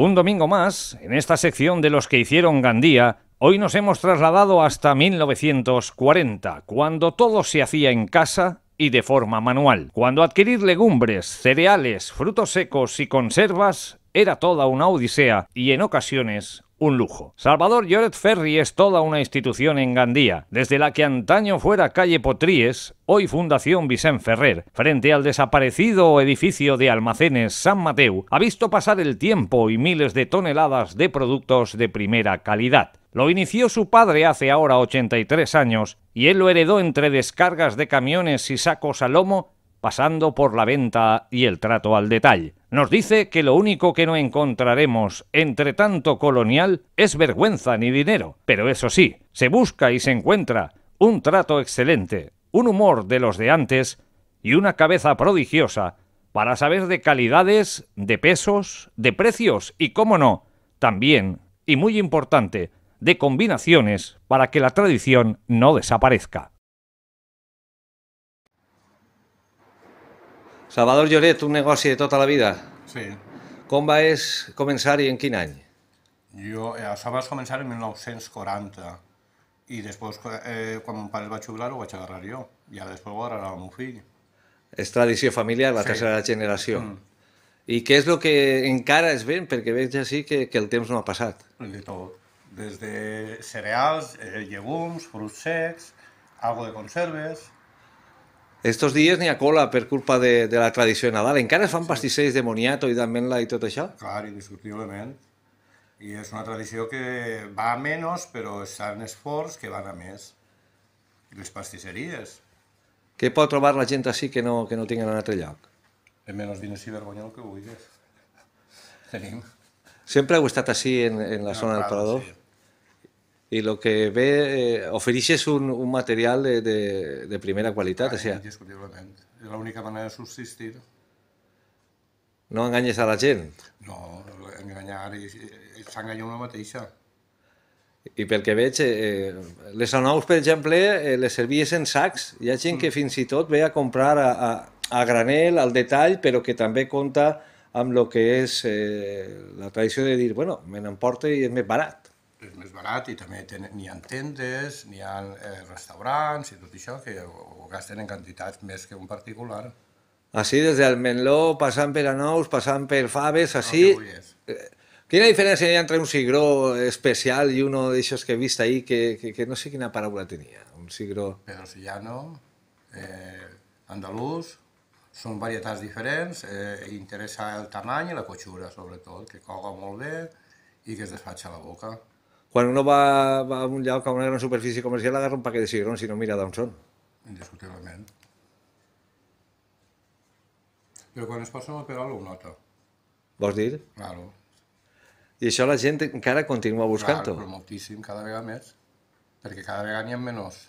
Un domingo más, en esta sección de los que hicieron Gandía, hoy nos hemos trasladado hasta 1940, cuando todo se hacía en casa y de forma manual, cuando adquirir legumbres, cereales, frutos secos y conservas era toda una odisea y en ocasiones un lujo. Salvador Lloret Ferri es toda una institución en Gandía, desde la que antaño fuera calle Potríes, hoy Fundación Vicente Ferrer, frente al desaparecido edificio de almacenes San Mateo, ha visto pasar el tiempo y miles de toneladas de productos de primera calidad. Lo inició su padre hace ahora 83 años y él lo heredó entre descargas de camiones y sacos a lomo pasando por la venta y el trato al detalle. Nos dice que lo único que no encontraremos entre tanto colonial es vergüenza ni dinero, pero eso sí, se busca y se encuentra un trato excelente, un humor de los de antes y una cabeza prodigiosa para saber de calidades, de pesos, de precios y, cómo no, también, y muy importante, de combinaciones para que la tradición no desaparezca. Salvador Lloret, un negoci de tota la vida. Sí. Com va és començar i en quin any? Jo, eh, això vaig començar en 1940 i després, eh, quan mon pare el va jubilar, ho vaig agarrar jo. I ara després ho agarrarà el meu fill. És tradició familiar, la sí. tercera generació. Mm. I què és el que encara es ven? Perquè veig així que, que el temps no ha passat. De tot. Des de cereals, eh, llegums, fruits secs, algo de conserves, Estos dies n'hi ha cola per culpa de, de la tradició de Nadal. Encara es fan pastissers de moniato i d'ametla i tot això? Clar, indiscutiblement. I és una tradició que va a menys, però és un esforç que van a més. les pastisseries. Què pot trobar la gent així que no, que no tinguen en un altre lloc? En menys diners i vergonya el que vulguis. Tenim. Sempre heu estat així en, en la no, zona clar, del Prado? Sí i el que ve eh, ofereixes un, un material de, de, de primera qualitat. Ah, o sigui, indiscutiblement. És l'única manera de subsistir. No enganyes a la gent? No, enganyar i s'enganya una mateixa. I pel que veig, eh, les anous, per exemple, eh, les servies en sacs. Hi ha gent que mm. fins i tot ve a comprar a, a, a granel, al detall, però que també compta amb el que és eh, la tradició de dir, bueno, me n'emporte i és més barat és més barat i també n'hi ha tendes, n'hi ha eh, restaurants i tot això que ho gasten en quantitats més que un particular. Així, des del Menló, passant per Anous, passant per Faves, així... Eh, quina diferència hi ha entre un cigró especial i uno d'aixòs que he vist ahir, que, que, que no sé quina paraula tenia, un cigró... Pedro eh, andalús, són varietats diferents, eh, interessa el tamany i la cotxura, sobretot, que coga molt bé i que es desfatxa la boca. Quan uno va, va a un lloc, a una gran superfície comercial, agarra un paquet de cigrons i no mira d'on són. Indiscutiblement. Però quan es posen al perol ho nota. Vols dir? Claro. I això la gent encara continua buscant-ho. Claro, però moltíssim, cada vegada més. Perquè cada vegada n'hi ha menys.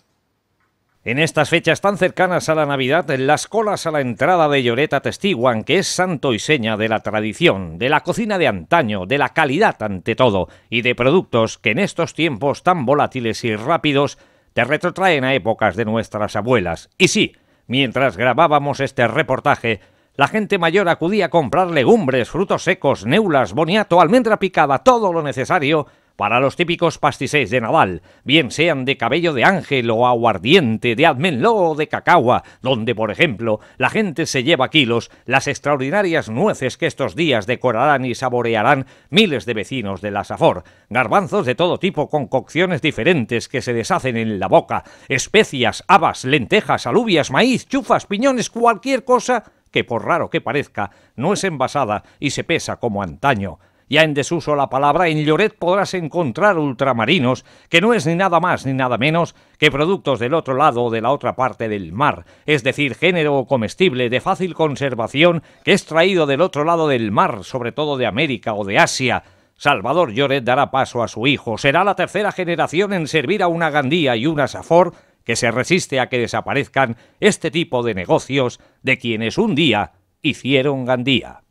En estas fechas tan cercanas a la Navidad, las colas a la entrada de Lloreta testiguan que es santo y seña de la tradición, de la cocina de antaño, de la calidad ante todo, y de productos que en estos tiempos tan volátiles y rápidos te retrotraen a épocas de nuestras abuelas. Y sí, mientras grabábamos este reportaje, la gente mayor acudía a comprar legumbres, frutos secos, neulas, boniato, almendra picada, todo lo necesario para los típicos pastiséis de naval, bien sean de cabello de ángel o aguardiente, de almendro o de cacagua, donde, por ejemplo, la gente se lleva kilos las extraordinarias nueces que estos días decorarán y saborearán miles de vecinos de la Safor, garbanzos de todo tipo con cocciones diferentes que se deshacen en la boca, especias, habas, lentejas, alubias, maíz, chufas, piñones, cualquier cosa que por raro que parezca, no es envasada y se pesa como antaño ya en desuso la palabra, en Lloret podrás encontrar ultramarinos, que no es ni nada más ni nada menos que productos del otro lado o de la otra parte del mar, es decir, género comestible de fácil conservación que es traído del otro lado del mar, sobre todo de América o de Asia, Salvador Lloret dará paso a su hijo. Será la tercera generación en servir a una Gandía y una Safor que se resiste a que desaparezcan este tipo de negocios de quienes un día hicieron Gandía.